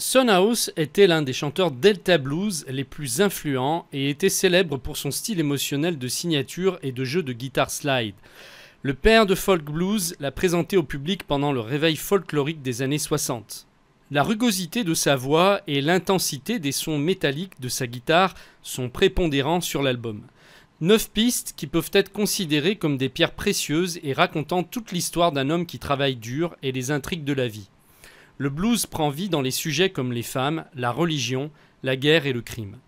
Son House était l'un des chanteurs Delta Blues les plus influents et était célèbre pour son style émotionnel de signature et de jeu de guitare slide. Le père de folk blues l'a présenté au public pendant le réveil folklorique des années 60. La rugosité de sa voix et l'intensité des sons métalliques de sa guitare sont prépondérants sur l'album. Neuf pistes qui peuvent être considérées comme des pierres précieuses et racontant toute l'histoire d'un homme qui travaille dur et les intrigues de la vie le blues prend vie dans les sujets comme les femmes, la religion, la guerre et le crime.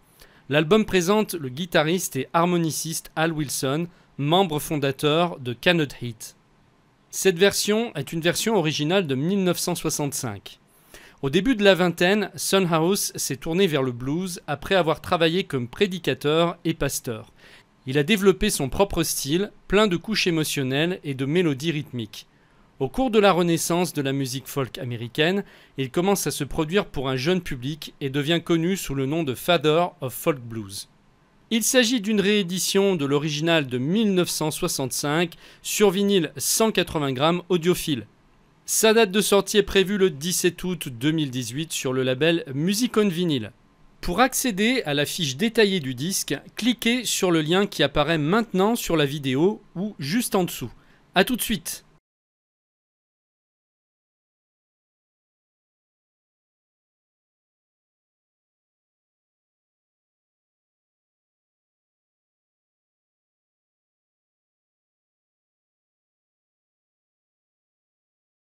L'album présente le guitariste et harmoniciste Al Wilson, membre fondateur de Cannot Heat. Cette version est une version originale de 1965. Au début de la vingtaine, Sunhouse s'est tourné vers le blues après avoir travaillé comme prédicateur et pasteur. Il a développé son propre style, plein de couches émotionnelles et de mélodies rythmiques. Au cours de la renaissance de la musique folk américaine, il commence à se produire pour un jeune public et devient connu sous le nom de Father of Folk Blues. Il s'agit d'une réédition de l'original de 1965 sur vinyle 180 grammes audiophile. Sa date de sortie est prévue le 17 août 2018 sur le label Music on Vinyl. Pour accéder à la fiche détaillée du disque, cliquez sur le lien qui apparaît maintenant sur la vidéo ou juste en dessous. A tout de suite